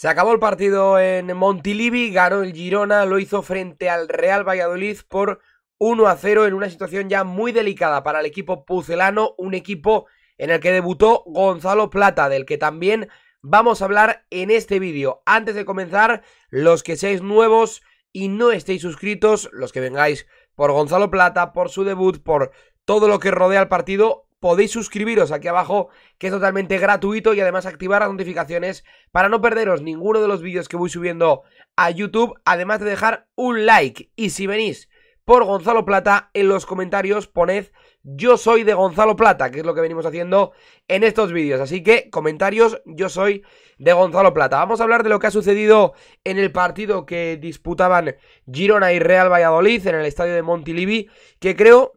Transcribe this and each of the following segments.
Se acabó el partido en Montilivi, ganó el Girona, lo hizo frente al Real Valladolid por 1 a 0 en una situación ya muy delicada para el equipo pucelano, un equipo en el que debutó Gonzalo Plata, del que también vamos a hablar en este vídeo. Antes de comenzar, los que seáis nuevos y no estéis suscritos, los que vengáis por Gonzalo Plata, por su debut, por todo lo que rodea el partido, podéis suscribiros aquí abajo, que es totalmente gratuito y además activar las notificaciones para no perderos ninguno de los vídeos que voy subiendo a YouTube, además de dejar un like. Y si venís por Gonzalo Plata, en los comentarios poned yo soy de Gonzalo Plata, que es lo que venimos haciendo en estos vídeos. Así que comentarios, yo soy de Gonzalo Plata. Vamos a hablar de lo que ha sucedido en el partido que disputaban Girona y Real Valladolid en el estadio de Montilivi, que creo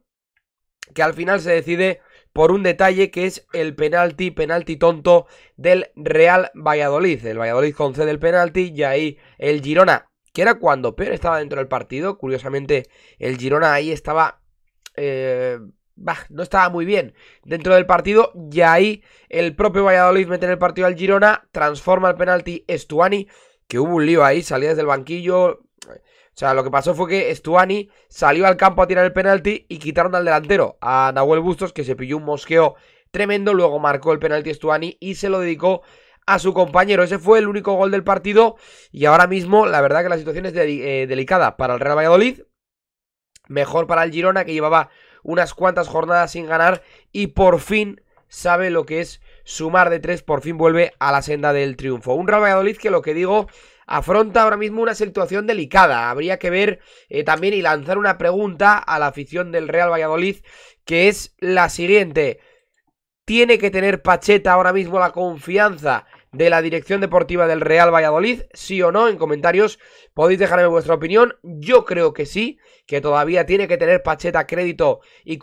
que al final se decide por un detalle que es el penalti, penalti tonto del Real Valladolid. El Valladolid concede el penalti y ahí el Girona, que era cuando peor estaba dentro del partido, curiosamente el Girona ahí estaba... Eh, bah, no estaba muy bien dentro del partido y ahí el propio Valladolid mete en el partido al Girona, transforma el penalti Estuani, que hubo un lío ahí, salía del banquillo, o sea, lo que pasó fue que Stuani salió al campo a tirar el penalti y quitaron al delantero, a Nahuel Bustos, que se pilló un mosqueo tremendo. Luego marcó el penalti Stuani y se lo dedicó a su compañero. Ese fue el único gol del partido. Y ahora mismo, la verdad que la situación es eh, delicada para el Real Valladolid. Mejor para el Girona, que llevaba unas cuantas jornadas sin ganar. Y por fin sabe lo que es sumar de tres. Por fin vuelve a la senda del triunfo. Un Real Valladolid que lo que digo afronta ahora mismo una situación delicada. Habría que ver eh, también y lanzar una pregunta a la afición del Real Valladolid, que es la siguiente. ¿Tiene que tener Pacheta ahora mismo la confianza de la dirección deportiva del Real Valladolid, sí o no, en comentarios podéis dejarme vuestra opinión, yo creo que sí, que todavía tiene que tener Pacheta crédito y,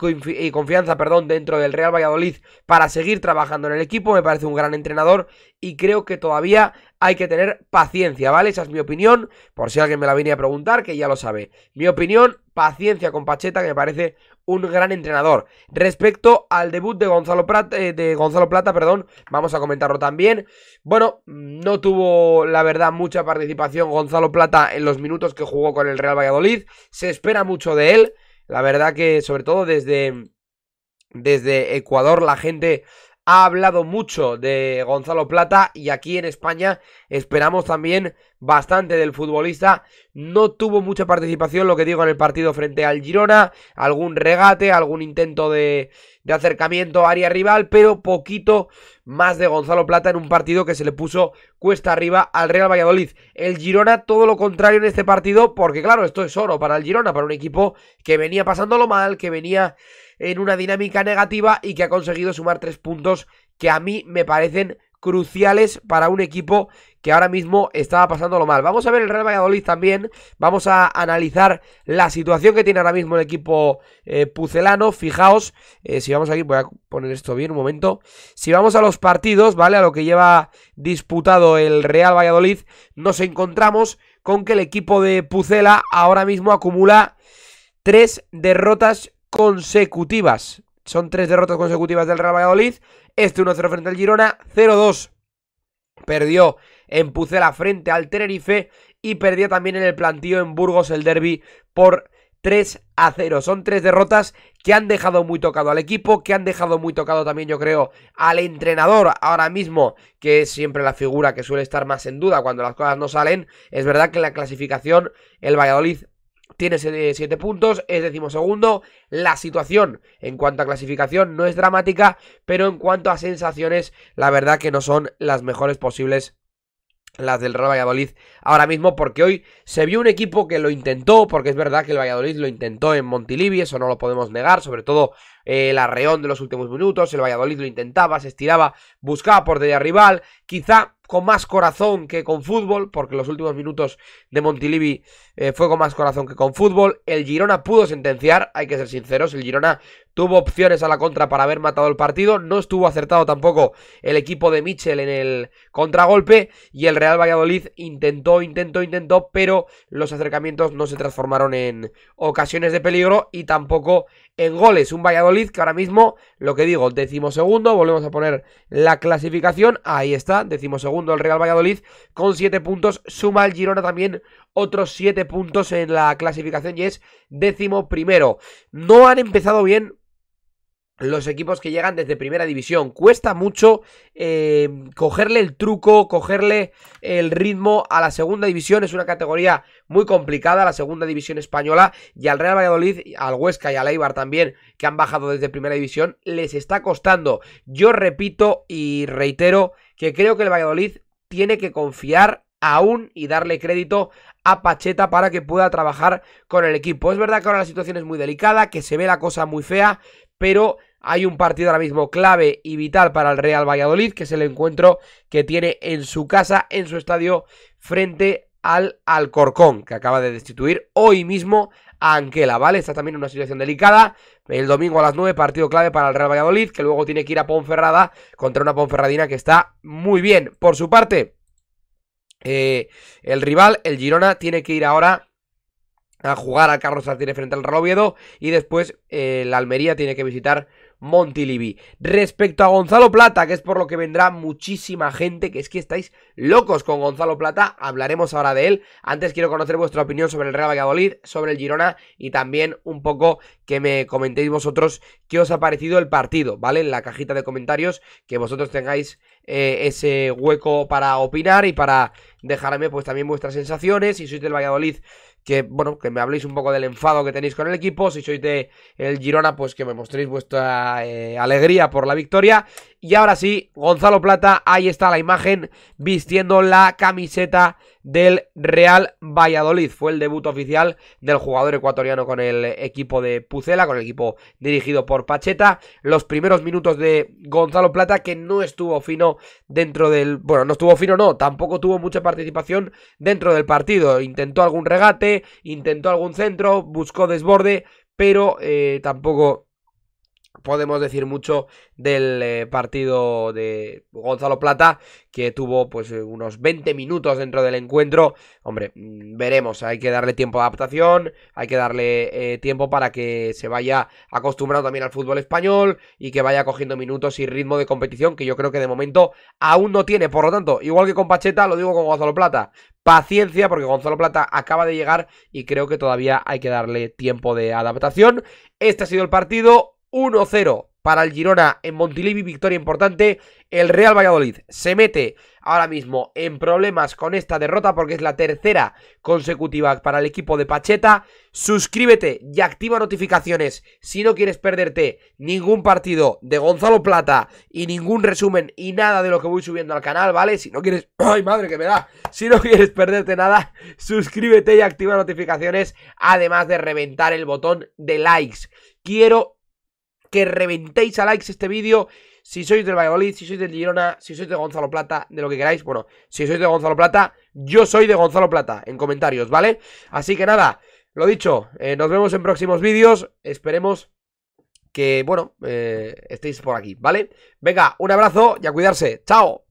confianza perdón, dentro del Real Valladolid para seguir trabajando en el equipo, me parece un gran entrenador y creo que todavía hay que tener paciencia, ¿vale? Esa es mi opinión, por si alguien me la viene a preguntar, que ya lo sabe. Mi opinión, paciencia con Pacheta, que me parece un gran entrenador. Respecto al debut de Gonzalo Plata, eh, de Gonzalo Plata perdón, vamos a comentarlo también. Bueno, no tuvo la verdad mucha participación Gonzalo Plata en los minutos que jugó con el Real Valladolid. Se espera mucho de él. La verdad que sobre todo desde desde Ecuador la gente ha hablado mucho de Gonzalo Plata y aquí en España esperamos también bastante del futbolista. No tuvo mucha participación, lo que digo, en el partido frente al Girona, algún regate, algún intento de, acercamiento a área rival, pero poquito más de Gonzalo Plata en un partido que se le puso cuesta arriba al Real Valladolid. El Girona todo lo contrario en este partido, porque claro, esto es oro para el Girona, para un equipo que venía pasándolo mal, que venía en una dinámica negativa y que ha conseguido sumar tres puntos que a mí me parecen cruciales para un equipo que ahora mismo estaba pasando lo mal. Vamos a ver el Real Valladolid también, vamos a analizar la situación que tiene ahora mismo el equipo eh, pucelano. Fijaos, eh, si vamos aquí, voy a poner esto bien un momento. Si vamos a los partidos, ¿vale? A lo que lleva disputado el Real Valladolid, nos encontramos con que el equipo de Pucela ahora mismo acumula tres derrotas consecutivas. Son tres derrotas consecutivas del Real Valladolid. Este 1-0 frente al Girona, 0-2. Perdió en Pucela frente al Tenerife y perdió también en el plantío en Burgos el derby por 3 0. Son tres derrotas que han dejado muy tocado al equipo, que han dejado muy tocado también, yo creo, al entrenador ahora mismo, que es siempre la figura que suele estar más en duda cuando las cosas no salen. Es verdad que en la clasificación el Valladolid tiene 7 puntos, es decimosegundo. La situación en cuanto a clasificación no es dramática, pero en cuanto a sensaciones, la verdad que no son las mejores posibles las del Real Valladolid ahora mismo, porque hoy se vio un equipo que lo intentó, porque es verdad que el Valladolid lo intentó en Montilivi, eso no lo podemos negar, sobre todo el arreón de los últimos minutos, el Valladolid lo intentaba, se estiraba, buscaba por de rival, quizá con más corazón que con fútbol, porque los últimos minutos de Montilivi eh, fue con más corazón que con fútbol. El Girona pudo sentenciar, hay que ser sinceros, el Girona tuvo opciones a la contra para haber matado el partido, no estuvo acertado tampoco el equipo de Mitchell en el contragolpe y el Real Valladolid intentó, intentó, intentó, pero los acercamientos no se transformaron en ocasiones de peligro y tampoco en goles. Un Valladolid que ahora mismo, lo que digo, decimosegundo, volvemos a poner la clasificación, ahí está, decimosegundo el Real Valladolid con siete puntos, suma el Girona también otros 7 puntos en la clasificación y es décimo primero. No han empezado bien los equipos que llegan desde primera división. Cuesta mucho eh, cogerle el truco, cogerle el ritmo a la segunda división. Es una categoría muy complicada, la segunda división española. Y al Real Valladolid, al Huesca y al Eibar también, que han bajado desde primera división, les está costando. Yo repito y reitero que creo que el Valladolid tiene que confiar aún y darle crédito a Pacheta para que pueda trabajar con el equipo. Es verdad que ahora la situación es muy delicada, que se ve la cosa muy fea, pero hay un partido ahora mismo clave y vital para el Real Valladolid, que es el encuentro que tiene en su casa, en su estadio, frente al Alcorcón, que acaba de destituir hoy mismo a Anquela, ¿vale? Está también en una situación delicada. El domingo a las 9, partido clave para el Real Valladolid, que luego tiene que ir a Ponferrada contra una Ponferradina que está muy bien. Por su parte, eh, el rival, el Girona, tiene que ir ahora a jugar al Carlos Martínez frente al Real Oviedo y después eh, el la Almería tiene que visitar Montilivi. Respecto a Gonzalo Plata, que es por lo que vendrá muchísima gente, que es que estáis locos con Gonzalo Plata, hablaremos ahora de él. Antes quiero conocer vuestra opinión sobre el Real Valladolid, sobre el Girona y también un poco que me comentéis vosotros qué os ha parecido el partido, ¿vale? En la cajita de comentarios, que vosotros tengáis eh, ese hueco para opinar y para dejarme pues también vuestras sensaciones. Si sois del Valladolid, que, bueno, que me habléis un poco del enfado que tenéis con el equipo. Si sois de el Girona, pues que me mostréis vuestra eh, alegría por la victoria. Y ahora sí, Gonzalo Plata, ahí está la imagen vistiendo la camiseta del Real Valladolid. Fue el debut oficial del jugador ecuatoriano con el equipo de Pucela, con el equipo dirigido por Pacheta. Los primeros minutos de Gonzalo Plata, que no estuvo fino dentro del... Bueno, no estuvo fino, no, tampoco tuvo mucha participación dentro del partido. Intentó algún regate, intentó algún centro, buscó desborde, pero eh, tampoco podemos decir mucho del eh, partido de Gonzalo Plata, que tuvo pues eh, unos 20 minutos dentro del encuentro. Hombre, mm, veremos, hay que darle tiempo de adaptación, hay que darle eh, tiempo para que se vaya acostumbrado también al fútbol español y que vaya cogiendo minutos y ritmo de competición que yo creo que de momento aún no tiene. Por lo tanto, igual que con Pacheta, lo digo con Gonzalo Plata, paciencia porque Gonzalo Plata acaba de llegar y creo que todavía hay que darle tiempo de adaptación. Este ha sido el partido 1-0 para el Girona en Montilivi, victoria importante. El Real Valladolid se mete ahora mismo en problemas con esta derrota porque es la tercera consecutiva para el equipo de Pacheta. Suscríbete y activa notificaciones si no quieres perderte ningún partido de Gonzalo Plata y ningún resumen y nada de lo que voy subiendo al canal, ¿vale? Si no quieres... ¡Ay, madre que me da! Si no quieres perderte nada, suscríbete y activa notificaciones además de reventar el botón de likes. Quiero que reventéis a likes este vídeo. Si sois del Valladolid, si sois del Girona, si sois de Gonzalo Plata, de lo que queráis. Bueno, si sois de Gonzalo Plata, yo soy de Gonzalo Plata en comentarios, ¿vale? Así que nada, lo dicho, eh, nos vemos en próximos vídeos. Esperemos que, bueno, eh, estéis por aquí, ¿vale? Venga, un abrazo y a cuidarse. ¡Chao!